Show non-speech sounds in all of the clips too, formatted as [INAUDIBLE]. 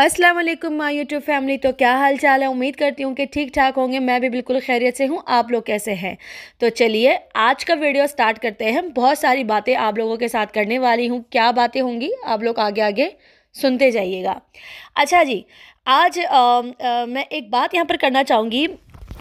अस्सलाम वालेकुम my YouTube family तो क्या हाल चाल है उम्मीद करती हूँ कि ठीक ठाक होंगे मैं भी बिल्कुल खैरियत से हूँ आप लोग कैसे हैं तो चलिए आज का वीडियो स्टार्ट करते हैं बहुत सारी बातें आप लोगों के साथ करने वाली हूँ क्या बातें होंगी आप लोग आगे आगे सुनते जाइएगा अच्छा जी आज आ, आ, मैं एक बात यहाँ पर करना चाहूँगी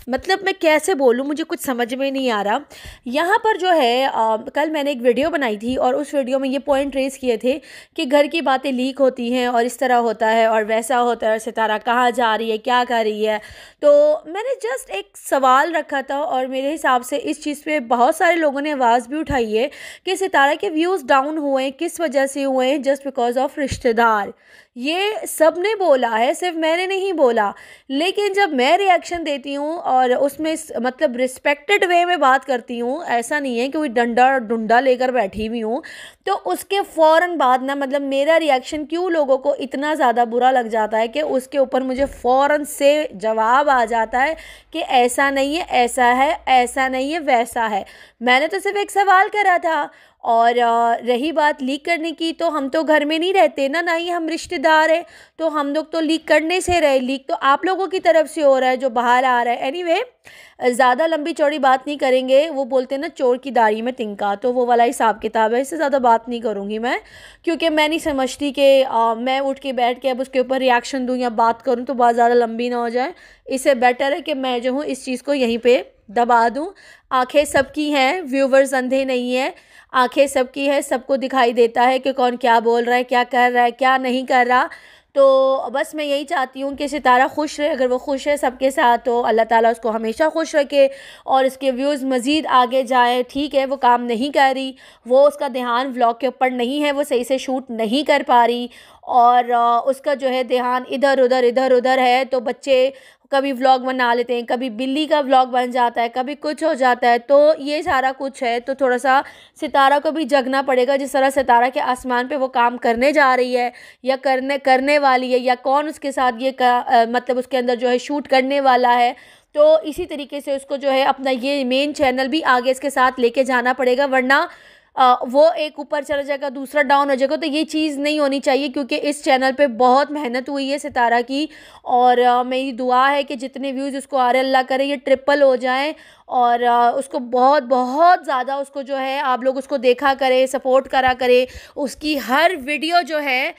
मतलब मैं कैसे बोलूँ मुझे कुछ समझ में नहीं आ रहा यहाँ पर जो है आ, कल मैंने एक वीडियो बनाई थी और उस वीडियो में ये पॉइंट रेस किए थे कि घर की बातें लीक होती हैं और इस तरह होता है और वैसा होता है और सितारा कहाँ जा रही है क्या कर रही है तो मैंने जस्ट एक सवाल रखा था और मेरे हिसाब से इस चीज़ पर बहुत सारे लोगों ने आवाज़ भी उठाई है कि सितारा के व्यूज़ डाउन हुए किस वजह से हुए हैं जस्ट बिकॉज ऑफ रिश्तेदार ये सब ने बोला है सिर्फ मैंने नहीं बोला लेकिन जब मैं रिएक्शन देती हूँ और उसमें मतलब रिस्पेक्टेड वे में बात करती हूँ ऐसा नहीं है कि कोई डंडा डुंडा लेकर बैठी हुई हूँ तो उसके फ़ौर बाद ना मतलब मेरा रिएक्शन क्यों लोगों को इतना ज़्यादा बुरा लग जाता है कि उसके ऊपर मुझे फ़ौर से जवाब आ जाता है कि ऐसा नहीं है ऐसा है ऐसा नहीं है वैसा है मैंने तो सिर्फ एक सवाल करा था और रही बात लीक करने की तो हम तो घर में नहीं रहते ना ना ही हम रिश्तेदार हैं तो हम लोग तो लीक करने से रहे लीक तो आप लोगों की तरफ से हो रहा है जो बाहर आ रहा है एनी ज़्यादा लंबी चौड़ी बात नहीं करेंगे वो बोलते हैं ना चोर की दाढ़ी में तिनका तो वो वाला हिसाब किताब है इससे ज़्यादा बात नहीं करूँगी मैं क्योंकि मैं नहीं समझती कि मैं उठ के बैठ के अब उसके ऊपर रिएक्शन दूँ या बात करूँ तो बहुत ज़्यादा लंबी ना हो जाए इससे बेटर है कि मैं जो हूँ इस चीज़ को यहीं पर दबा दूँ आंखें सबकी हैं व्यूवर्स अंधे नहीं हैं आंखें सबकी है सबको दिखाई देता है कि कौन क्या बोल रहा है क्या कर रहा है क्या नहीं कर रहा तो बस मैं यही चाहती हूँ कि सितारा खुश रहे अगर वो खुश है सबके साथ तो अल्लाह ताला उसको हमेशा खुश रखे और इसके व्यूज़ मज़ीद आगे जाए ठीक है वो काम नहीं कर रही वो उसका ध्यान व्लॉग के ऊपर नहीं है वो सही से शूट नहीं कर पा रही और उसका जो है ध्यान इधर उधर इधर उधर है तो बच्चे कभी व्लॉग बना लेते हैं कभी बिल्ली का व्लॉग बन जाता है कभी कुछ हो जाता है तो ये सारा कुछ है तो थोड़ा सा सितारा को भी जगना पड़ेगा जिस तरह सितारा के आसमान पे वो काम करने जा रही है या करने करने वाली है या कौन उसके साथ ये का, आ, मतलब उसके अंदर जो है शूट करने वाला है तो इसी तरीके से उसको जो है अपना ये मेन चैनल भी आगे इसके साथ लेके जाना पड़ेगा वरना वो एक ऊपर चला जाएगा दूसरा डाउन हो जाएगा तो ये चीज़ नहीं होनी चाहिए क्योंकि इस चैनल पे बहुत मेहनत हुई है सितारा की और मेरी दुआ है कि जितने व्यूज़ उसको आ रहे अल्लाह करे ये ट्रिपल हो जाए और उसको बहुत बहुत ज़्यादा उसको जो है आप लोग उसको देखा करें सपोर्ट करा करें उसकी हर वीडियो जो है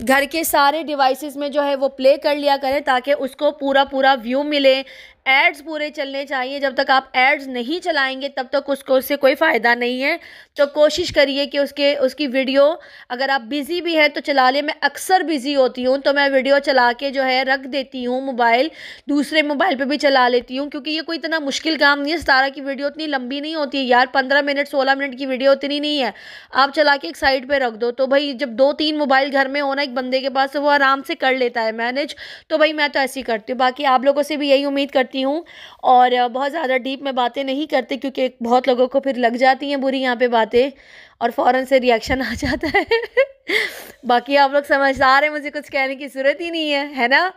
घर के सारे डिवाइसेस में जो है वो प्ले कर लिया करें ताकि उसको पूरा पूरा व्यू मिले एड्स पूरे चलने चाहिए जब तक आप एड्स नहीं चलाएंगे तब तक उसको उससे कोई फ़ायदा नहीं है तो कोशिश करिए कि उसके उसकी वीडियो अगर आप बिज़ी भी है तो चला लें मैं अक्सर बिज़ी होती हूँ तो मैं वीडियो चला के जो है रख देती हूँ मोबाइल दूसरे मोबाइल पर भी चला लेती हूँ क्योंकि ये कोई इतना मुश्किल काम नहीं है सतारा की वीडियो इतनी लंबी नहीं होती है यार पंद्रह मिनट सोलह मिनट की वीडियो इतनी नहीं है आप चला के एक साइड पर रख दो तो भाई जब दो तीन मोबाइल घर में होना एक बंदे के पास तो वो आराम से कर लेता है मैनेज तो भाई मैं तो ऐसी करती हूँ बाकी आप लोगों से भी यही उम्मीद करती करती हूँ और बहुत ज़्यादा डीप में बातें नहीं करती क्योंकि बहुत लोगों को फिर लग जाती हैं बुरी यहाँ पे बातें और फ़ौर से रिएक्शन [LAUGHS] आ जाता है बाकी आप लोग समझदार हैं मुझे कुछ कहने की ज़रूरत ही नहीं है है ना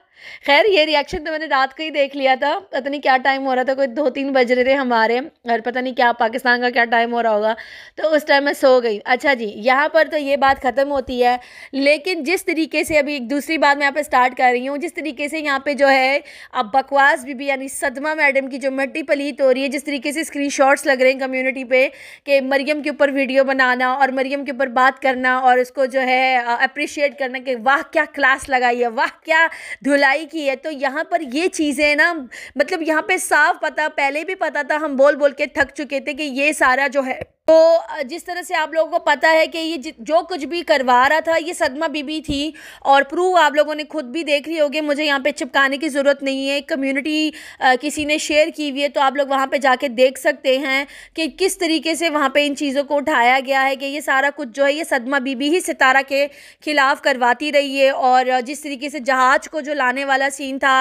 खैर ये रिएक्शन तो मैंने रात को ही देख लिया था पता नहीं क्या टाइम हो रहा था कोई दो तीन बज रहे थे हमारे और पता नहीं क्या पाकिस्तान का क्या टाइम हो रहा होगा तो उस टाइम मैं सो गई अच्छा जी यहाँ पर तो ये बात ख़त्म होती है लेकिन जिस तरीके से अभी एक दूसरी बात मैं यहाँ पर स्टार्ट कर रही हूँ जिस तरीके से यहाँ पर जो है अब बकवास बीबी यानी सदमा मैडम की जो मट्टी पलीत हो रही है जिस तरीके से स्क्रीन लग रहे हैं कम्यूनिटी पर कि मरियम के ऊपर वीडियो बनाना और मरियम के ऊपर बात करना और उसको जो है अप्रिशिएट करना कि वाह क्या क्लास लगाई है वाह क्या धुला भलाई की है तो यहाँ पर ये चीज़ें ना मतलब यहाँ पे साफ पता पहले भी पता था हम बोल बोल के थक चुके थे कि ये सारा जो है तो जिस तरह से आप लोगों को पता है कि ये जो कुछ भी करवा रहा था ये सदमा बीबी थी और प्रूव आप लोगों ने खुद भी देख रही होगी मुझे यहाँ पे चिपकाने की ज़रूरत नहीं है कम्युनिटी किसी ने शेयर की हुई है तो आप लोग वहाँ पे जाके देख सकते हैं कि किस तरीके से वहाँ पे इन चीज़ों को उठाया गया है कि ये सारा कुछ जो है ये सदमा बीबी ही सितारा के ख़िलाफ़ करवाती रही है और जिस तरीके से जहाज़ को जो लाने वाला सीन था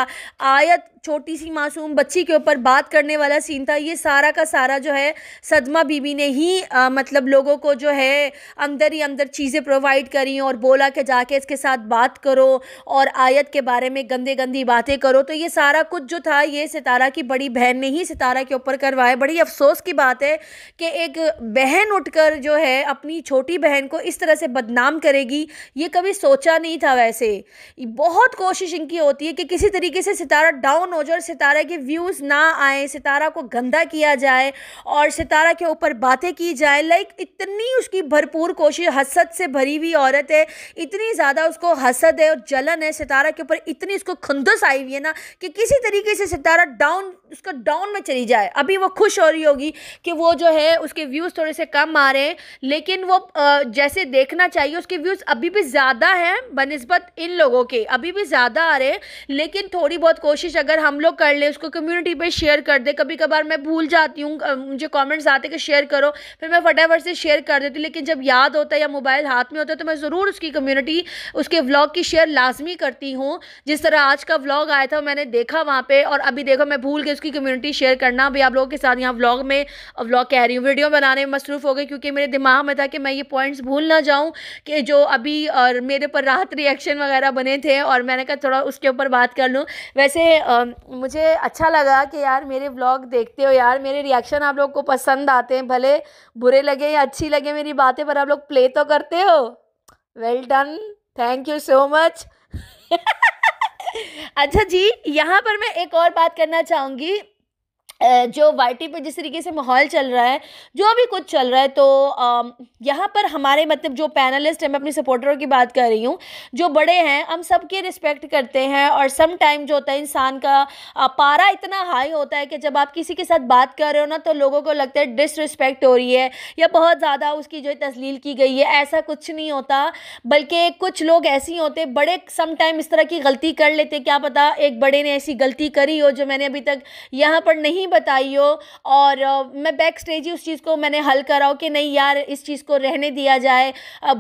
आयत छोटी सी मासूम बच्ची के ऊपर बात करने वाला सीन था ये सारा का सारा जो है सदमा बीबी ने ही आ, मतलब लोगों को जो है अंदर ही अंदर चीज़ें प्रोवाइड करी और बोला कि जाके इसके साथ बात करो और आयत के बारे में गंदे गंदी बातें करो तो ये सारा कुछ जो था ये सितारा की बड़ी बहन ने ही सितारा के ऊपर करवाया बड़ी अफसोस की बात है कि एक बहन उठकर जो है अपनी छोटी बहन को इस तरह से बदनाम करेगी ये कभी सोचा नहीं था वैसे बहुत कोशिश इनकी होती है कि किसी तरीके से सितारा डाउन डाउन हो जाए और सितारा के व्यूज़ ना आए सितारा को गंदा किया जाए और सितारा के ऊपर बातें की जाए लाइक इतनी उसकी भरपूर कोशिश हसद से भरी हुई औरत है इतनी ज़्यादा उसको हसद है और जलन है सितारा के ऊपर इतनी उसको खुंदस आई हुई है ना कि किसी तरीके से सितारा डाउन उसका डाउन में चली जाए अभी वो खुश हो रही होगी कि वो जो है उसके व्यूज़ थोड़े से कम आ रहे हैं लेकिन वो जैसे देखना चाहिए उसके व्यूज़ अभी भी ज़्यादा हैं बनस्बत इन लोगों के अभी भी ज़्यादा आ रहे हैं लेकिन थोड़ी बहुत कोशिश अगर हम लोग कर ले उसको कम्युनिटी पे शेयर कर दे कभी कभार मैं भूल जाती हूँ मुझे कमेंट्स आते कि शेयर करो फिर मैं फटाफट से शेयर कर देती हूँ लेकिन जब याद होता है या मोबाइल हाथ में होता है तो मैं ज़रूर उसकी कम्युनिटी उसके व्लॉग की शेयर लाजमी करती हूँ जिस तरह आज का व्लॉग आया था मैंने देखा वहाँ पर और अभी देखो मैं भूल के उसकी कम्युनिटी शेयर करना अभी आप लोगों के साथ यहाँ व्लॉग में व्लॉग कह रही हूँ वीडियो बनाने में मसरूफ़ हो गई क्योंकि मेरे दिमाग में था कि मैं ये पॉइंट्स भूल ना जाऊँ कि जो अभी और मेरे पर राहत रिएक्शन वगैरह बने थे और मैंने कहा थोड़ा उसके ऊपर बात कर लूँ वैसे आ, मुझे अच्छा लगा कि यार मेरे ब्लॉग देखते हो यार मेरे रिएक्शन आप लोग को पसंद आते हैं भले बुरे लगे या अच्छी लगे मेरी बातें पर आप लोग प्ले तो करते हो well done thank you so much अच्छा जी यहाँ पर मैं एक और बात करना चाहूँगी जो वाई पे जिस तरीके से माहौल चल रहा है जो भी कुछ चल रहा है तो यहाँ पर हमारे मतलब जो पैनलिस्ट हैं मैं अपने सपोर्टरों की बात कर रही हूँ जो बड़े हैं हम सब के रिस्पेक्ट करते हैं और सम टाइम जो होता है इंसान का पारा इतना हाई होता है कि जब आप किसी के साथ बात कर रहे हो ना तो लोगों को लगता है डिसरिस्पेक्ट हो रही है या बहुत ज़्यादा उसकी जो है तस्लील की गई है ऐसा कुछ नहीं होता बल्कि कुछ लोग ऐसे ही होते बड़े सम टाइम इस तरह की गलती कर लेते क्या पता एक बड़े ने ऐसी गलती करी हो जो मैंने अभी तक यहाँ पर नहीं बताइयो और मैं बैक स्टेज ही उस चीज़ को मैंने हल कराओ कि नहीं यार इस चीज़ को रहने दिया जाए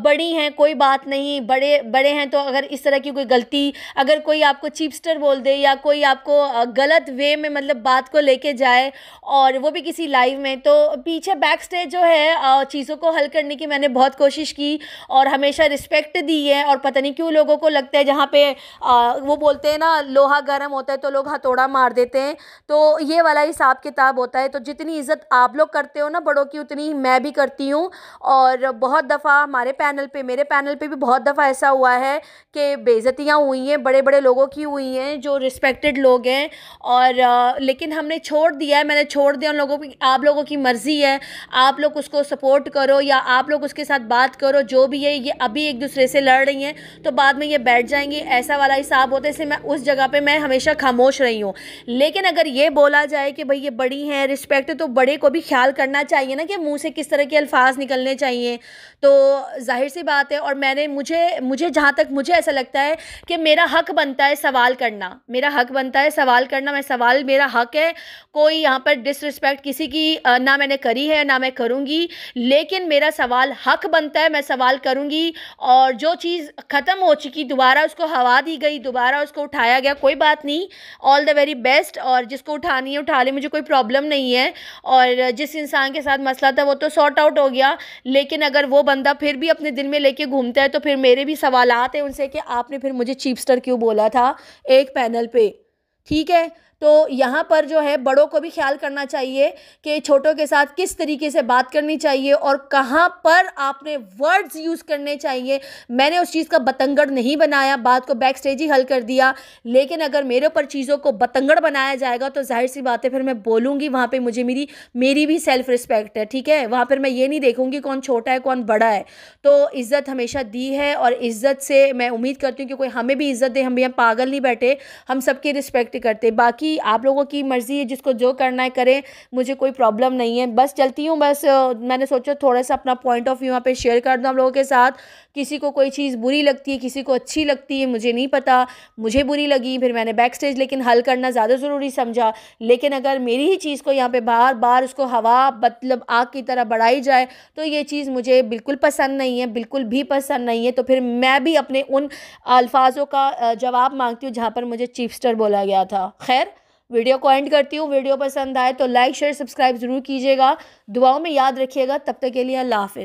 बड़ी हैं कोई बात नहीं बड़े बड़े हैं तो अगर इस तरह की कोई गलती अगर कोई आपको चिपस्टर बोल दे या कोई आपको गलत वे में मतलब बात को लेके जाए और वो भी किसी लाइव में तो पीछे बैक स्टेज जो है चीज़ों को हल करने की मैंने बहुत कोशिश की और हमेशा रिस्पेक्ट दी है और पता नहीं क्यों लोगों को लगता है जहाँ पे आ, वो बोलते हैं ना लोहा गर्म होता है तो लोग हथौड़ा मार देते हैं तो ये वाला हिसाब किताब होता है तो जितनी इज़्ज़त आप लोग करते हो ना बड़ों की उतनी मैं भी करती हूँ और बहुत दफ़ा हमारे पैनल पे मेरे पैनल पे भी बहुत दफ़ा ऐसा हुआ है कि बेज़तियाँ हुई हैं बड़े बड़े लोगों की हुई हैं जो रिस्पेक्टेड लोग हैं और आ, लेकिन हमने छोड़ दिया है मैंने छोड़ दिया उन लोगों की आप लोगों की मर्ज़ी है आप लोग उसको सपोर्ट करो या आप लोग उसके साथ बात करो जो भी है ये अभी एक दूसरे से लड़ रही हैं तो बाद में ये बैठ जाएंगी ऐसा वाला हिसाब होता है इसलिए मैं उस जगह पर मैं हमेशा खामोश रही हूँ लेकिन अगर ये बोला जाए कि कि भाई ये बड़ी हैं रिस्पेक्ट है तो बड़े को भी ख्याल करना चाहिए ना कि मुंह से किस तरह के अल्फाज निकलने चाहिए तो जाहिर सी बात है और मैंने मुझे मुझे जहाँ तक मुझे ऐसा लगता है कि मेरा हक बनता है सवाल करना मेरा हक बनता है सवाल करना मैं सवाल मेरा हक है कोई यहाँ पर डिसरिस्पेक्ट किसी की ना मैंने करी है ना मैं करूँगी लेकिन मेरा सवाल हक बनता है मैं सवाल करूँगी और जो चीज़ ख़त्म हो चुकी दोबारा उसको हवा दी गई दोबारा उसको उठाया गया कोई बात नहीं ऑल द वेरी बेस्ट और जिसको उठानी है उठा ले मुझे कोई प्रॉब्लम नहीं है और जिस इंसान के साथ मसला था वो तो सॉर्ट आउट हो गया लेकिन अगर वो बंदा फिर भी अपने दिल में लेके घूमता है तो फिर मेरे भी सवाल आते हैं उनसे कि आपने फिर मुझे चीपस्टर क्यों बोला था एक पैनल पे ठीक है तो यहाँ पर जो है बड़ों को भी ख्याल करना चाहिए कि छोटों के साथ किस तरीके से बात करनी चाहिए और कहाँ पर आपने वर्ड्स यूज़ करने चाहिए मैंने उस चीज़ का बतंगड़ नहीं बनाया बात को बैक स्टेज ही हल कर दिया लेकिन अगर मेरे ऊपर चीज़ों को बतंगड़ बनाया जाएगा तो जाहिर सी बात है फिर मैं बोलूँगी वहाँ पर मुझे मेरी मेरी भी सेल्फ रिस्पेक्ट है ठीक है वहाँ पर मैं ये नहीं देखूँगी कौन छोटा है कौन बड़ा है तो इज़्ज़त हमेशा दी है और इज़्ज़त से मैं उम्मीद करती हूँ कि कोई हमें भी इज़्ज़त दे हम भी हम पागल नहीं बैठे हम सबकी रिस्पेक्ट करते बाकी कि आप लोगों की मर्ज़ी है जिसको जो करना है करें मुझे कोई प्रॉब्लम नहीं है बस चलती हूँ बस मैंने सोचा थोड़ा सा अपना पॉइंट ऑफ व्यू यहाँ पे शेयर कर दूँ आप लोगों के साथ किसी को कोई चीज़ बुरी लगती है किसी को अच्छी लगती है मुझे नहीं पता मुझे बुरी लगी फिर मैंने बैक स्टेज लेकिन हल करना ज़्यादा ज़रूरी समझा लेकिन अगर मेरी ही चीज़ को यहाँ पर बार बार उसको हवा मतलब आग की तरह बढ़ाई जाए तो ये चीज़ मुझे बिल्कुल पसंद नहीं है बिल्कुल भी पसंद नहीं है तो फिर मैं भी अपने उन अल्फाजों का जवाब मांगती हूँ जहाँ पर मुझे चीफ स्टर बोला गया था खैर वीडियो को एंड करती हूँ वीडियो पसंद आए तो लाइक शेयर सब्सक्राइब ज़रूर कीजिएगा दुआओं में याद रखिएगा तब तक के लिए अल्लाह हाफिज़